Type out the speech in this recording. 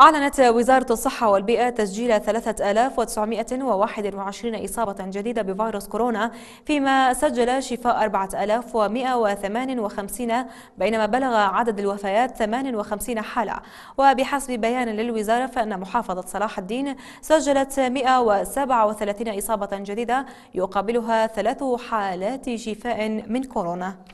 أعلنت وزارة الصحة والبيئة تسجيل 3921 إصابة جديدة بفيروس كورونا فيما سجل شفاء 4158 بينما بلغ عدد الوفيات 58 حالة وبحسب بيان للوزارة فإن محافظة صلاح الدين سجلت 137 إصابة جديدة يقابلها ثلاث حالات شفاء من كورونا